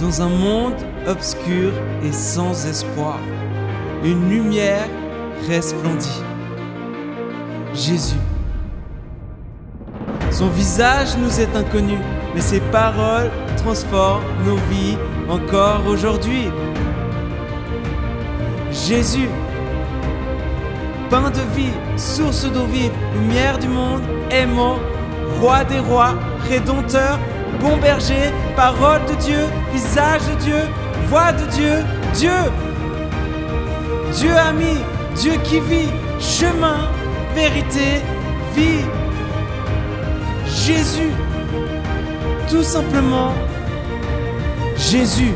Dans un monde obscur et sans espoir, une lumière resplendit. Jésus. Son visage nous est inconnu, mais ses paroles transforment nos vies encore aujourd'hui. Jésus, pain de vie, source d'eau vive, lumière du monde, aimant, roi des rois, rédempteur, bon berger, parole de Dieu, visage de Dieu, voix de Dieu, Dieu. Dieu ami, Dieu qui vit, chemin, vérité, vie. Jésus, tout simplement Jésus.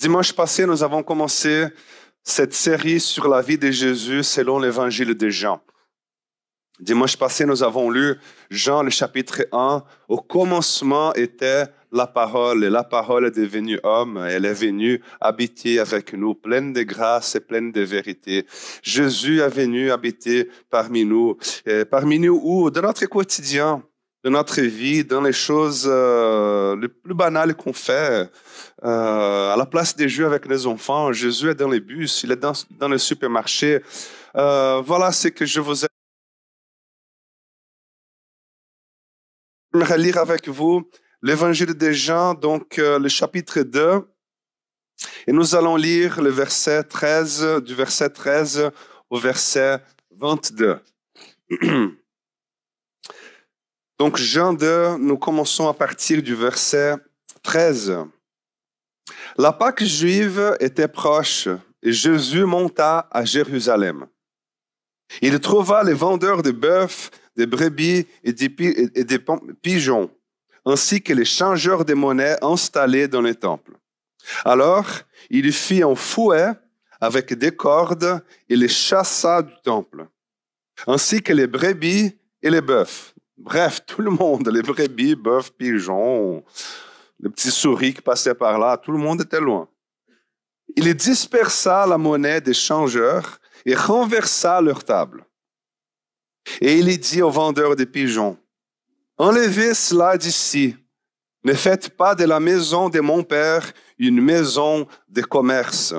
Dimanche passé, nous avons commencé cette série sur la vie de Jésus selon l'évangile de Jean. Dimanche passé, nous avons lu Jean le chapitre 1. Au commencement était la parole, et la parole est devenue homme, elle est venue habiter avec nous, pleine de grâce et pleine de vérité. Jésus est venu habiter parmi nous, parmi nous où? Dans notre quotidien, de notre vie, dans les choses euh, les plus banales qu'on fait. Euh, à la place des jeux avec les enfants, Jésus est dans les bus, il est dans, dans le supermarché. Euh, voilà ce que je vous ai... lire avec vous l'évangile des gens, donc le chapitre 2. Et nous allons lire le verset 13, du verset 13 au verset 22. Donc, Jean 2, nous commençons à partir du verset 13. La Pâque juive était proche et Jésus monta à Jérusalem. Il trouva les vendeurs de bœufs, de brebis et des, pigeons, ainsi que les changeurs de monnaie installés dans les temples. Alors, il fit un fouet avec des cordes et les chassa du temple, ainsi que les brebis et les bœufs. Bref, tout le monde, les brebis, bœufs, pigeons, les petits souris qui passaient par là, tout le monde était loin. Il dispersa la monnaie des changeurs et renversa leur table. Et il dit aux vendeurs de pigeons, Enlevez cela d'ici. Ne faites pas de la maison de mon Père une maison de commerce.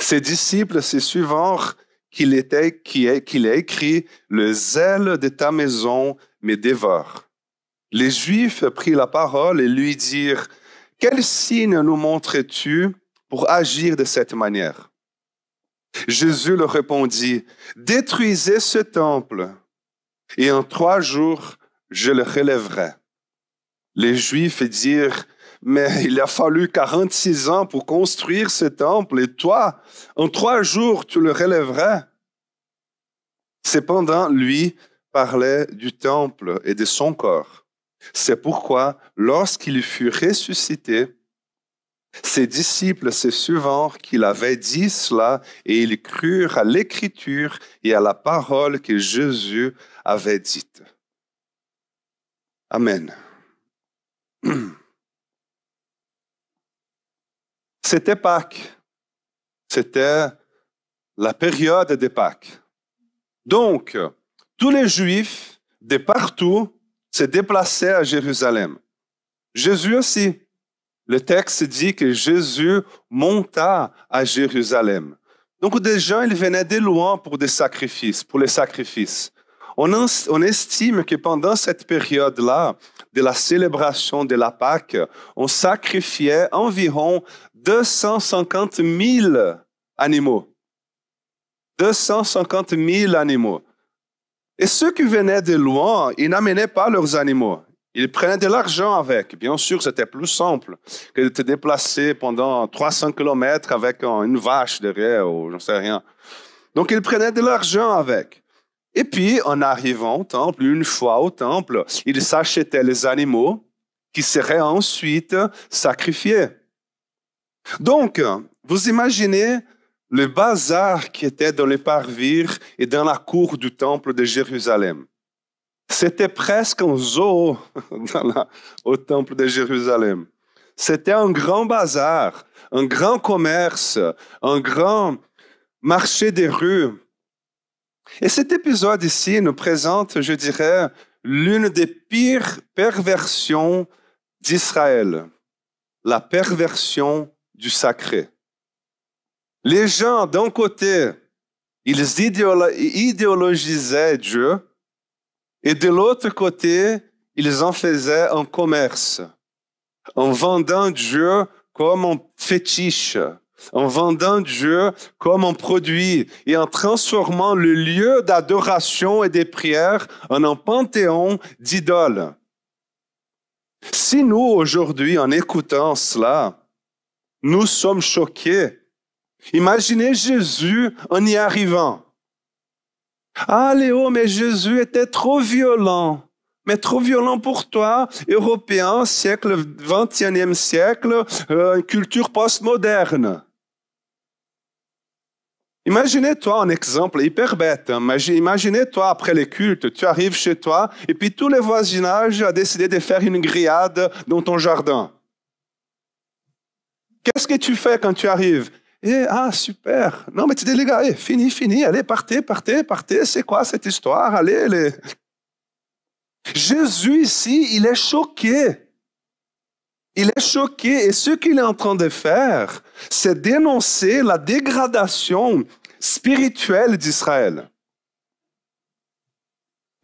Ses disciples, ses suivants, qu'il était, qu'il écrit, le zèle de ta maison me dévore. Les Juifs prirent la parole et lui dirent, quel signe nous montres-tu pour agir de cette manière? Jésus leur répondit, détruisez ce temple et en trois jours je le relèverai. Les Juifs dirent, mais il a fallu 46 ans pour construire ce temple, et toi, en trois jours, tu le relèveras. Cependant, lui parlait du temple et de son corps. C'est pourquoi, lorsqu'il fut ressuscité, ses disciples se souvinrent qu'il avait dit cela et ils crurent à l'écriture et à la parole que Jésus avait dite. Amen. c'était Pâques. C'était la période des Pâques. Donc, tous les Juifs de partout se déplaçaient à Jérusalem. Jésus aussi. Le texte dit que Jésus monta à Jérusalem. Donc déjà, il venait venaient de loin pour des sacrifices, pour les sacrifices. On, on estime que pendant cette période-là, de la célébration de la Pâque, on sacrifiait environ 250 000 animaux. 250 000 animaux. Et ceux qui venaient de loin, ils n'amenaient pas leurs animaux. Ils prenaient de l'argent avec. Bien sûr, c'était plus simple que de te déplacer pendant 300 km avec une vache derrière ou j'en sais rien. Donc, ils prenaient de l'argent avec. Et puis, en arrivant au temple, une fois au temple, ils s'achetaient les animaux qui seraient ensuite sacrifiés. Donc, vous imaginez le bazar qui était dans les parvis et dans la cour du temple de Jérusalem. C'était presque un zoo au temple de Jérusalem. C'était un grand bazar, un grand commerce, un grand marché des rues. Et cet épisode ici nous présente, je dirais, l'une des pires perversions d'Israël, la perversion du sacré. Les gens, d'un côté, ils idéologisaient Dieu, et de l'autre côté, ils en faisaient un commerce, en vendant Dieu comme un fétiche, en vendant Dieu comme un produit et en transformant le lieu d'adoration et des prières en un panthéon d'idoles. Si nous, aujourd'hui, en écoutant cela, nous sommes choqués. Imaginez Jésus en y arrivant. Ah Léo, mais Jésus était trop violent. Mais trop violent pour toi, Européen, siècle, 21e siècle, euh, culture postmoderne. Imaginez-toi un exemple hyper bête. Hein. Imaginez-toi après les cultes, tu arrives chez toi et puis tous les voisinage a décidé de faire une grillade dans ton jardin. Qu'est-ce que tu fais quand tu arrives eh, Ah, super. Non, mais tu dis, les gars, eh, fini, fini, allez, partez, partez, partez. C'est quoi cette histoire Allez, allez. Jésus ici, il est choqué. Il est choqué et ce qu'il est en train de faire, c'est dénoncer la dégradation spirituelle d'Israël.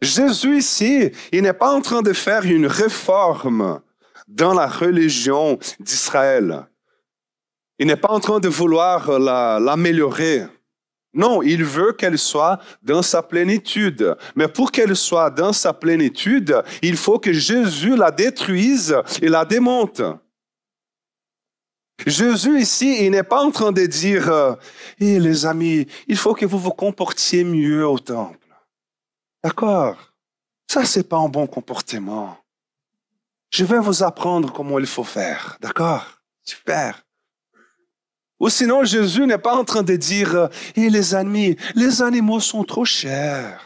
Jésus ici, il n'est pas en train de faire une réforme dans la religion d'Israël. Il n'est pas en train de vouloir l'améliorer. non, il veut qu'elle soit dans sa plénitude. Mais pour qu'elle soit dans sa plénitude, il faut que Jésus la détruise et la démonte. Jésus ici, il n'est pas en train de dire, hé eh, les amis, il faut que vous vous comportiez mieux au temple. D'accord Ça, n'est pas un bon comportement. Je vais vous apprendre comment il faut faire. D'accord Super. Ou sinon, Jésus n'est pas en train de dire, hé eh, les amis, les animaux sont trop chers.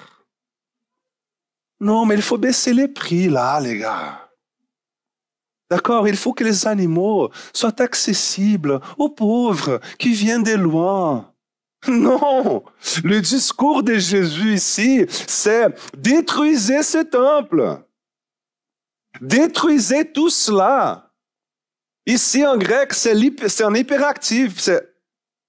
Non, mais il faut baisser les prix là, les gars. D'accord, il faut que les animaux soient accessibles aux pauvres qui viennent de loin. Non, le discours de Jésus ici, c'est détruisez ce temple. Détruisez tout cela. Ici, en grec, c'est un hyperactif, c'est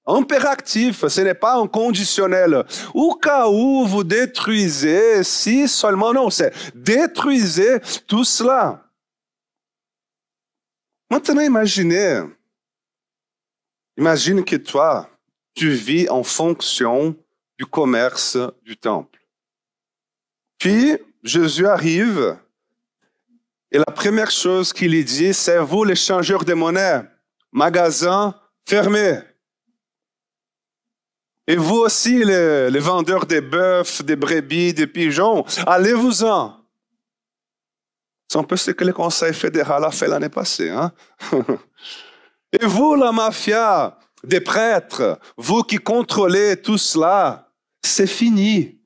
impératif, ce n'est pas un conditionnel. Au cas où vous détruisez, si seulement, non, c'est détruisez tout cela. Maintenant, imaginez, imagine que toi, tu vis en fonction du commerce du temple. Puis, Jésus arrive et la première chose qu'il lui dit, c'est vous les changeurs de monnaie, magasins, fermé. Et vous aussi les, vendeurs de bœufs, de brebis, de pigeons, allez-vous-en. C'est un peu ce que le Conseil fédéral a fait l'année passée. Hein? Et vous, la mafia des prêtres, vous qui contrôlez tout cela, c'est fini.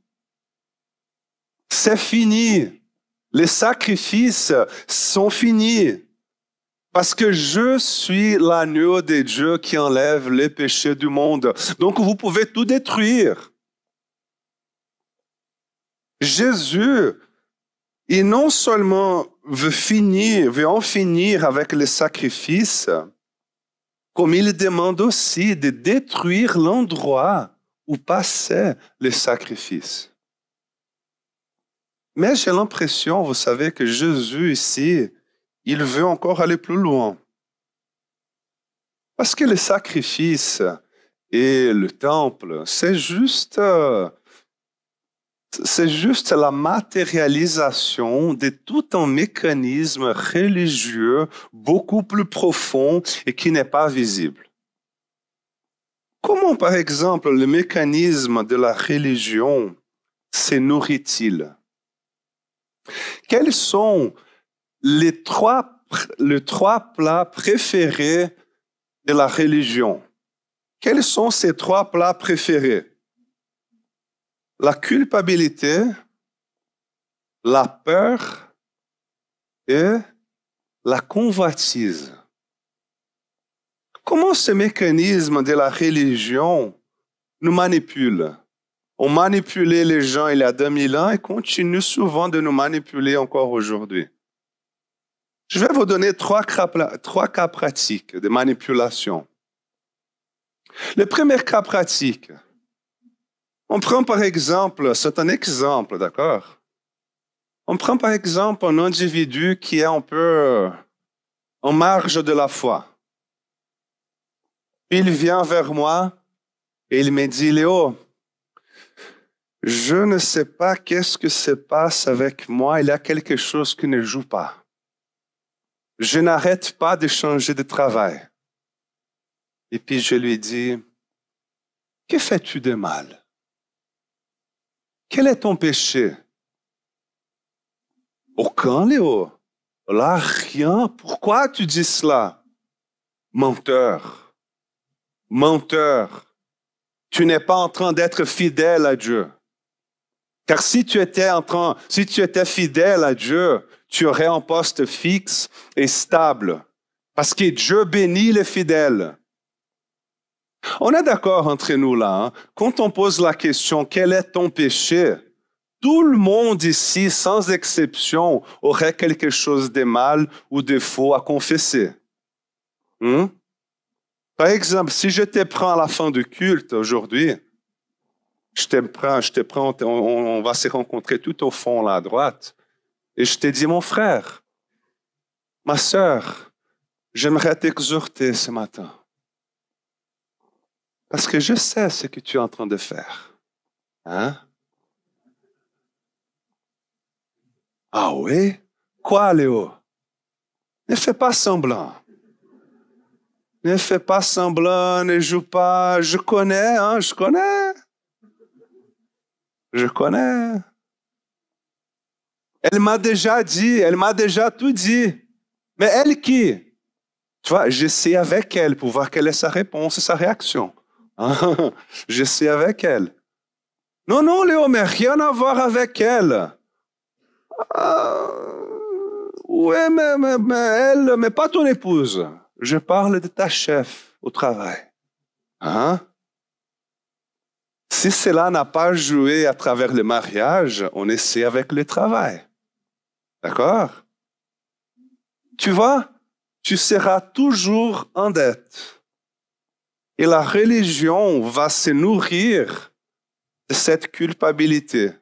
C'est fini. Les sacrifices sont finis parce que je suis l'agneau de Dieu qui enlève les péchés du monde. Donc vous pouvez tout détruire. Jésus, il non seulement veut finir, veut en finir avec les sacrifices, comme il demande aussi de détruire l'endroit où passaient les sacrifices. Mais j'ai l'impression, vous savez, que Jésus ici, il veut encore aller plus loin. Parce que le sacrifice et le temple, c'est juste, euh, c'est juste la matérialisation de tout un mécanisme religieux beaucoup plus profond et qui n'est pas visible. Comment, par exemple, le mécanisme de la religion se nourrit-il quels sont les trois, les trois plats préférés de la religion? Quels sont ces trois plats préférés? La culpabilité, la peur et la convoitise. Comment ce mécanisme de la religion nous manipule? ont manipulé les gens il y a 2000 ans et continuent souvent de nous manipuler encore aujourd'hui. Je vais vous donner trois cas, trois cas pratiques de manipulation. Le premier cas pratique, on prend par exemple, c'est un exemple, d'accord On prend par exemple un individu qui est un peu en marge de la foi. Il vient vers moi et il me dit, Léo, je ne sais pas qu'est-ce que se passe avec moi, il y a quelque chose qui ne joue pas. Je n'arrête pas de changer de travail. Et puis je lui dis, que fais-tu de mal? Quel est ton péché? Aucun, Léo. Là, rien. Pourquoi tu dis cela? Menteur. Menteur. Tu n'es pas en train d'être fidèle à Dieu. Car si tu étais en train, si tu étais fidèle à Dieu, tu aurais un poste fixe et stable. Parce que Dieu bénit les fidèles. On est d'accord entre nous là. Hein. Quand on pose la question, quel est ton péché? Tout le monde ici, sans exception, aurait quelque chose de mal ou de faux à confesser. Hmm? Par exemple, si je te prends à la fin du culte aujourd'hui, je te prends, je te prends, on, va se rencontrer tout au fond, là, à droite. Et je te dis, mon frère, ma soeur, j'aimerais t'exhorter ce matin. Parce que je sais ce que tu es en train de faire. Hein? Ah oui? Quoi, Léo? Ne fais pas semblant. Ne fais pas semblant, ne joue pas. Je connais, hein, je connais. Je connais. Elle m'a déjà dit, elle m'a déjà tout dit. Mais elle qui Tu vois, j'essaie avec elle pour voir quelle est sa réponse et sa réaction. j'essaie avec elle. Non, non, Léo, mais rien à voir avec elle. Ah, oui, mais, mais, elle, mais pas ton épouse. Je parle de ta chef au travail. Hein? Si cela n'a pas joué à travers le mariage, on essaie avec le travail. D'accord Tu vois, tu seras toujours en dette. Et la religion va se nourrir de cette culpabilité.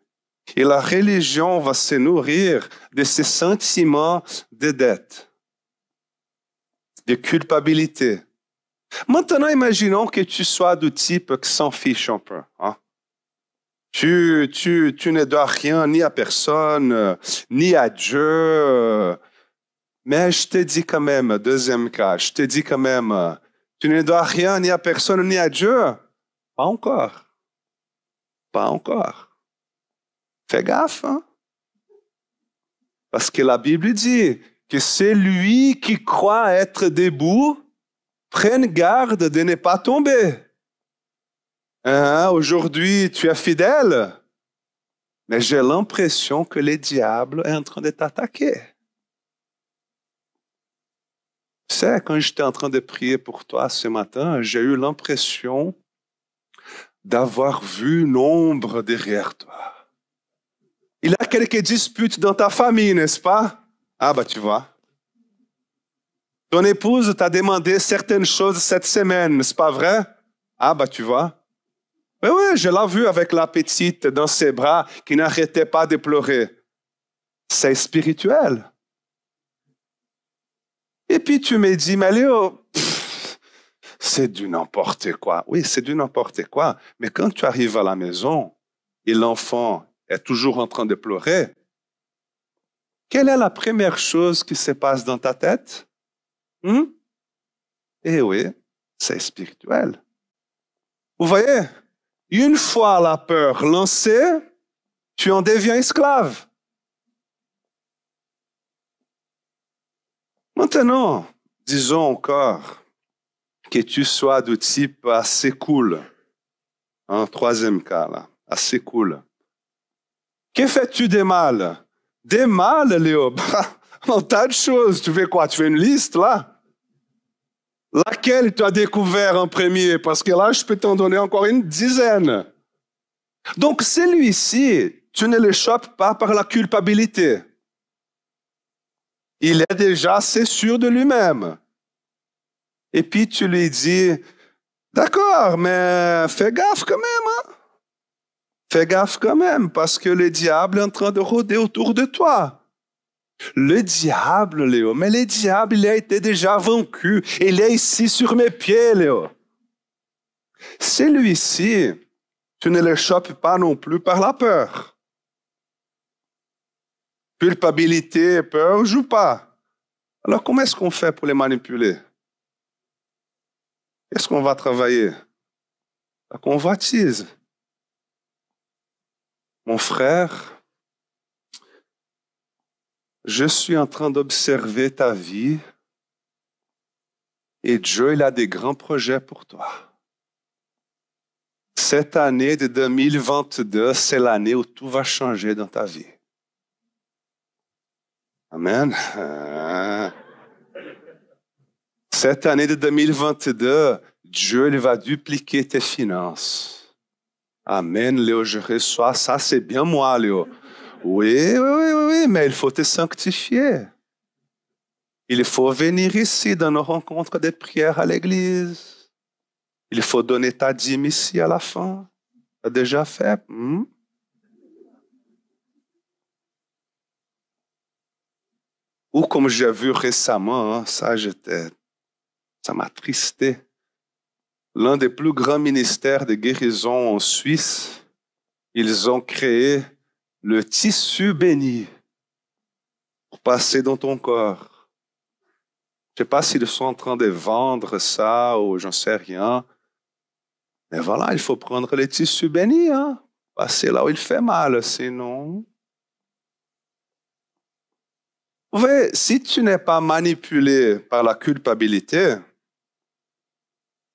Et la religion va se nourrir de ces sentiment de dette, de culpabilité. Maintenant, imaginons que tu sois du type qui s'en fiche un peu. Hein. Tu, tu, tu ne dois rien ni à personne, ni à Dieu. Mais je te dis quand même, deuxième cas, je te dis quand même, tu ne dois rien ni à personne ni à Dieu. Pas encore. Pas encore. Fais gaffe. Hein. Parce que la Bible dit que c'est lui qui croit être debout prenne garde de ne pas tomber. Hein, aujourd'hui, tu es fidèle, mais j'ai l'impression que le diable est en train de t'attaquer. C'est quand j'étais en train de prier pour toi ce matin, j'ai eu l'impression d'avoir vu une ombre derrière toi. Il y a quelques disputes dans ta famille, n'est-ce pas? Ah, bah, tu vois. Ton épouse t'a demandé certaines choses cette semaine, c'est pas vrai? Ah, bah, tu vois. Oui, oui, je l'ai vu avec la petite dans ses bras qui n'arrêtait pas de pleurer. C'est spirituel. Et puis tu me dis, mais Léo, c'est du n'importe quoi. Oui, c'est du n'importe quoi. Mais quand tu arrives à la maison et l'enfant est toujours en train de pleurer, quelle est la première chose qui se passe dans ta tête? et hmm? Eh oui, c'est spirituel. Vous voyez, une fois la peur lancée, tu en deviens esclave. Maintenant, disons encore que tu sois du type assez cool. Un troisième cas, là, assez cool. Que fais-tu des mal Des mal, Léo Un bah, tas de choses. Tu fais quoi Tu fais une liste, là Laquelle tu as découvert en premier Parce que là, je peux t'en donner encore une dizaine. Donc celui-ci, tu ne le pas par la culpabilité. Il est déjà assez sûr de lui-même. Et puis tu lui dis, d'accord, mais fais gaffe quand même. Hein. Fais gaffe quand même, parce que le diable est en train de rôder autour de toi. Le diable, Léo, mais le diable, il a été déjà vaincu. Il est ici sur mes pieds, Léo. Celui-ci, tu ne le chopes pas non plus par la peur. Culpabilité, peur, joue pas. Alors comment est-ce qu'on fait pour les manipuler Qu'est-ce qu'on va travailler La convoitise. Mon frère, je suis en train d'observer ta vie et Dieu, il a des grands projets pour toi. Cette année de 2022, c'est l'année où tout va changer dans ta vie. Amen. Cette année de 2022, Dieu il va dupliquer tes finances. Amen, Léo, je reçois ça. C'est bien moi, Léo. Oui, oui, oui, oui, mais il faut te sanctifier. Il faut venir ici dans nos rencontres de prière à l'église. Il faut donner ta dîme ici à la fin. Tu as déjà fait. Hmm? Ou comme j'ai vu récemment, hein, ça ça m'a tristé. L'un des plus grands ministères de guérison en Suisse, ils ont créé le tissu béni pour passer dans ton corps. Je ne sais pas s'ils sont en train de vendre ça ou j'en sais rien. Mais voilà, il faut prendre le tissu béni, hein. passer là où il fait mal, sinon. Vous voyez, si tu n'es pas manipulé par la culpabilité,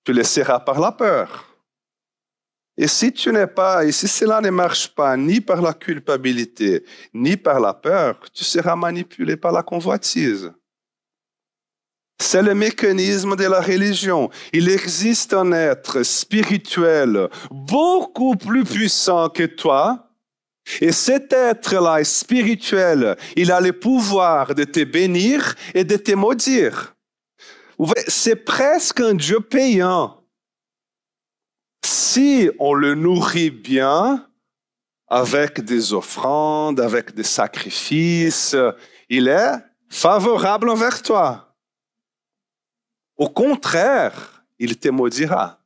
tu le seras par la peur. Et si tu n'es pas, et si cela ne marche pas ni par la culpabilité, ni par la peur, tu seras manipulé par la convoitise. C'est le mécanisme de la religion. Il existe un être spirituel beaucoup plus puissant que toi. Et cet être-là spirituel, il a le pouvoir de te bénir et de te maudire. C'est presque un Dieu payant si on le nourrit bien, avec des offrandes, avec des sacrifices, il est favorable envers toi. Au contraire, il te maudira.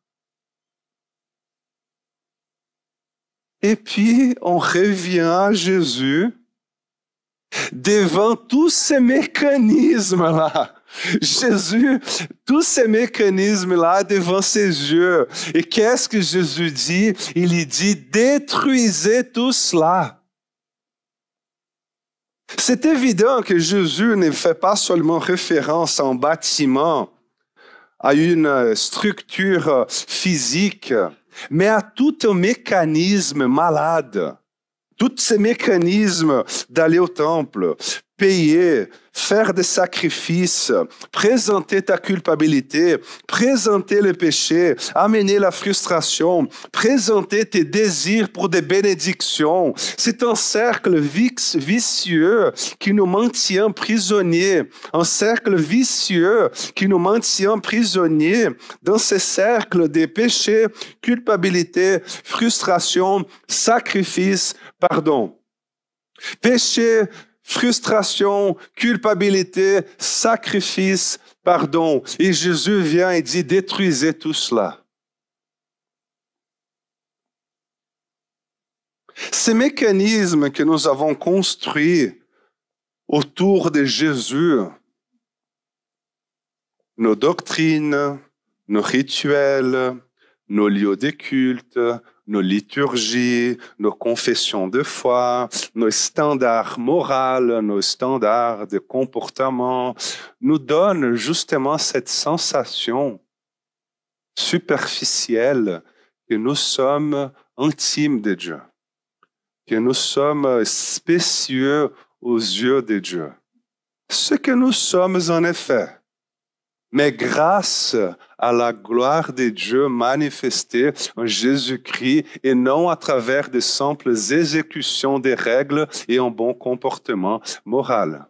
Et puis, on revient à Jésus devant tous ces mécanismes-là Jésus, tous ces mécanismes-là devant ses yeux. Et qu'est-ce que Jésus dit? Il dit, détruisez tout cela. C'est évident que Jésus ne fait pas seulement référence à un bâtiment, à une structure physique, mais à tout un mécanisme malade, tous ces mécanismes d'aller au temple, payer, faire des sacrifices, présenter ta culpabilité, présenter le péché, amener la frustration, présenter tes désirs pour des bénédictions. C'est un cercle vicieux qui nous maintient prisonniers, un cercle vicieux qui nous maintient prisonniers dans ce cercle des péchés, culpabilité, frustration, sacrifice, pardon. Péché, frustration, culpabilité, sacrifice, pardon. Et Jésus vient et dit, détruisez tout cela. Ces mécanismes que nous avons construits autour de Jésus, nos doctrines, nos rituels, nos lieux de culte, nos liturgies, nos confessions de foi, nos standards moraux, nos standards de comportement, nous donnent justement cette sensation superficielle que nous sommes intimes de Dieu, que nous sommes spécieux aux yeux de Dieu. Ce que nous sommes en effet, mais grâce à à la gloire de Dieu manifestée en Jésus-Christ et non à travers des simples exécutions des règles et un bon comportement moral.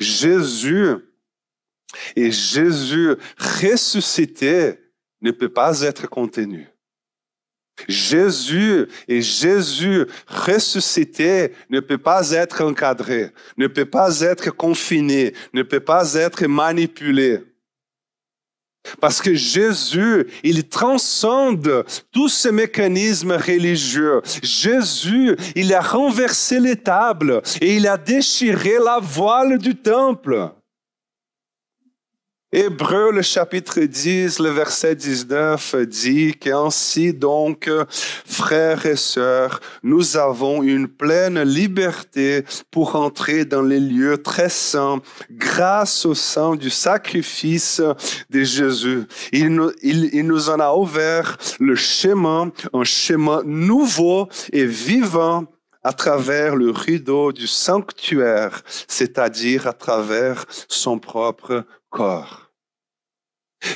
Jésus et Jésus ressuscité ne peut pas être contenu. Jésus et Jésus ressuscité ne peut pas être encadré, ne peut pas être confiné, ne peut pas être manipulé. Parce que Jésus, il transcende tous ces mécanismes religieux. Jésus, il a renversé les tables et il a déchiré la voile du temple. Hébreu, le chapitre 10, le verset 19 dit qu'ainsi donc, frères et sœurs, nous avons une pleine liberté pour entrer dans les lieux très saints grâce au sang du sacrifice de Jésus. Il nous, il, il nous en a ouvert le chemin, un chemin nouveau et vivant à travers le rideau du sanctuaire, c'est-à-dire à travers son propre corps.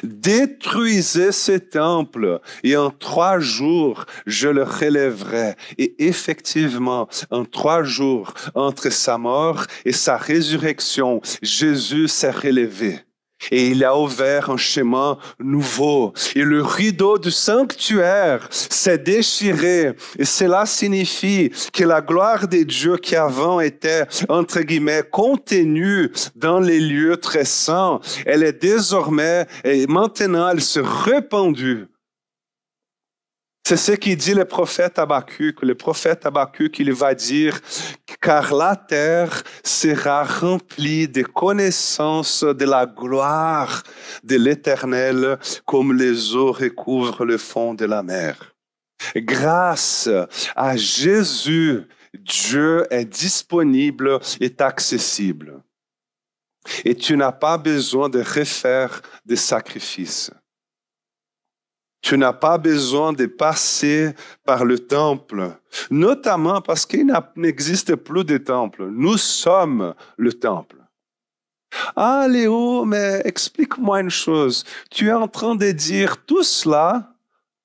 Détruisez ce temple et en trois jours, je le relèverai. Et effectivement, en trois jours, entre sa mort et sa résurrection, Jésus s'est relevé. Et il a ouvert un chemin nouveau. Et le rideau du sanctuaire s'est déchiré. Et cela signifie que la gloire des dieux qui avant était, entre guillemets, contenue dans les lieux très saints, elle est désormais, et maintenant, elle se répandue c'est ce qui dit le prophète Habakkuk. Le prophète Habakkuk, il va dire, car la terre sera remplie de connaissances de la gloire de l'Éternel, comme les eaux recouvrent le fond de la mer. Grâce à Jésus, Dieu est disponible et accessible. Et tu n'as pas besoin de refaire des sacrifices. Tu n'as pas besoin de passer par le temple, notamment parce qu'il n'existe plus de temple. Nous sommes le temple. Ah Léo, mais explique-moi une chose. Tu es en train de dire tout cela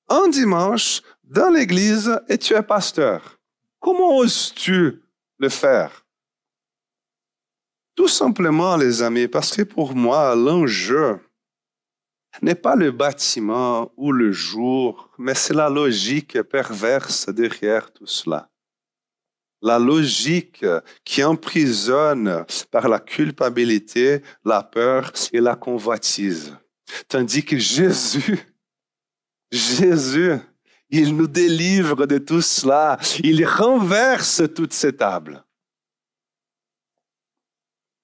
un dimanche dans l'église et tu es pasteur. Comment oses-tu le faire Tout simplement, les amis, parce que pour moi, l'enjeu n'est pas le bâtiment ou le jour, mais c'est la logique perverse derrière tout cela. La logique qui emprisonne par la culpabilité, la peur et la convoitise. Tandis que Jésus, Jésus, il nous délivre de tout cela. Il renverse toutes ces tables.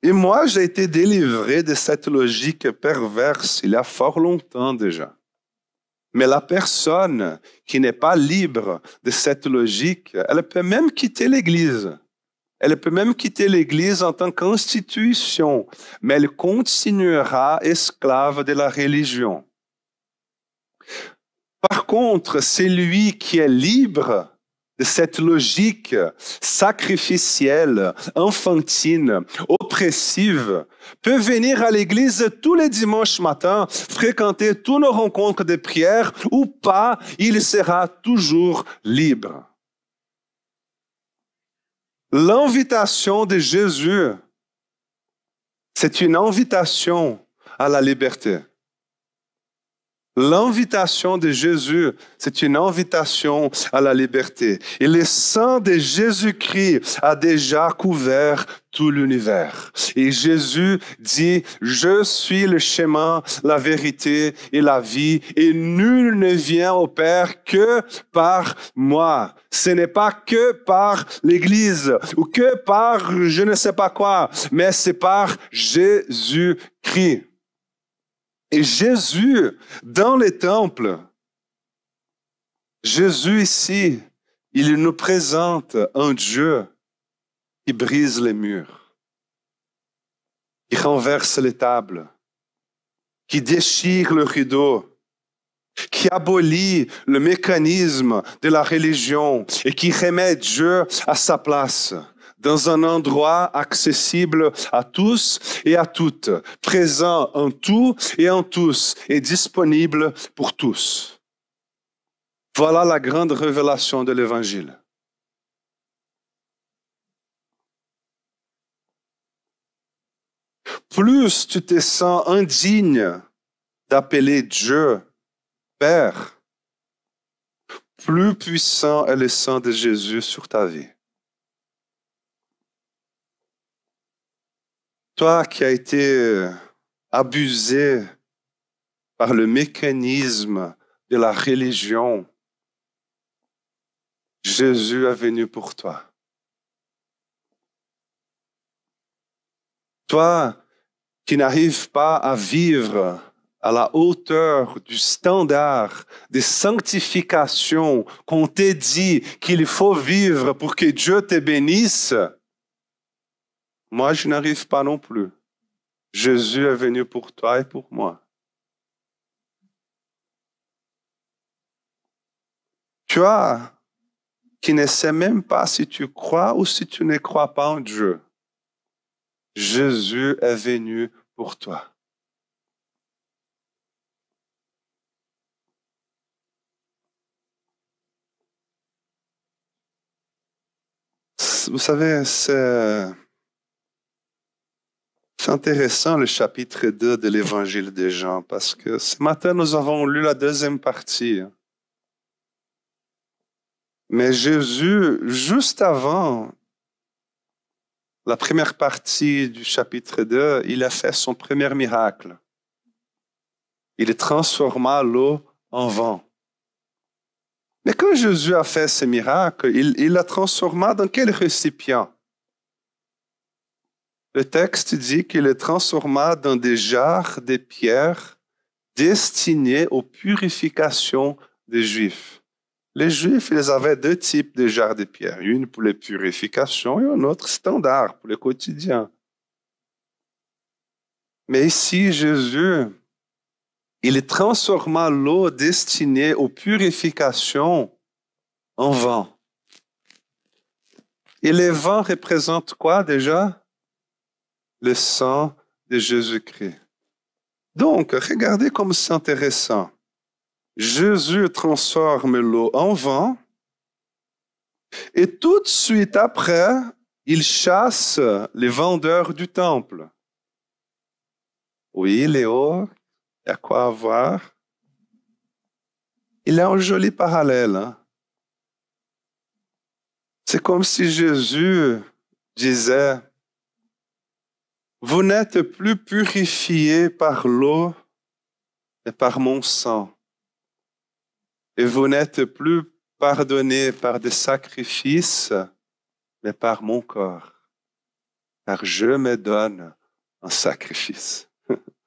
Et moi, j'ai été délivré de cette logique perverse il y a fort longtemps déjà. Mais la personne qui n'est pas libre de cette logique, elle peut même quitter l'Église. Elle peut même quitter l'Église en tant qu'institution, mais elle continuera esclave de la religion. Par contre, c'est lui qui est libre cette logique sacrificielle, enfantine, oppressive, peut venir à l'église tous les dimanches matins, fréquenter toutes nos rencontres de prière ou pas, il sera toujours libre. L'invitation de Jésus, c'est une invitation à la liberté. L'invitation de Jésus, c'est une invitation à la liberté. Et le sang de Jésus-Christ a déjà couvert tout l'univers. Et Jésus dit, je suis le chemin, la vérité et la vie, et nul ne vient au Père que par moi. Ce n'est pas que par l'Église ou que par je ne sais pas quoi, mais c'est par Jésus-Christ. Et Jésus, dans les temples, Jésus ici, il nous présente un Dieu qui brise les murs, qui renverse les tables, qui déchire le rideau, qui abolit le mécanisme de la religion et qui remet Dieu à sa place dans un endroit accessible à tous et à toutes, présent en tout et en tous, et disponible pour tous. Voilà la grande révélation de l'Évangile. Plus tu te sens indigne d'appeler Dieu Père, plus puissant est le sang de Jésus sur ta vie. Toi qui as été euh, abusé par le mécanisme de la religion, Jésus est venu pour toi. Toi qui n'arrives pas à vivre à la hauteur du standard de sanctification qu'on t'a dit qu'il faut vivre pour que Dieu te bénisse, moi, je n'arrive pas non plus. Jésus est venu pour toi et pour moi. Tu qui ne sais même pas si tu crois ou si tu ne crois pas en Dieu. Jésus est venu pour toi. Vous savez, c'est c'est intéressant le chapitre 2 de l'évangile de Jean parce que ce matin nous avons lu la deuxième partie. Mais Jésus, juste avant la première partie du chapitre 2, il a fait son premier miracle. Il transforma l'eau en vin. Mais quand Jésus a fait ce miracle, il, il la transforma dans quel récipient le texte dit qu'il les transforma dans des jarres de pierre destinées aux purifications des Juifs. Les Juifs, ils avaient deux types de jarres de pierre, une pour les purifications et une autre standard pour le quotidien. Mais ici, Jésus, il transforma l'eau destinée aux purifications en vin. Et les vins représentent quoi déjà le sang de Jésus-Christ. Donc, regardez comme c'est intéressant. Jésus transforme l'eau en vin et tout de suite après, il chasse les vendeurs du temple. Oui, Léo, il y a quoi à voir? Il a un joli parallèle. Hein. C'est comme si Jésus disait, vous n'êtes plus purifiés par l'eau et par mon sang. Et vous n'êtes plus pardonnés par des sacrifices, mais par mon corps. Car je me donne un sacrifice.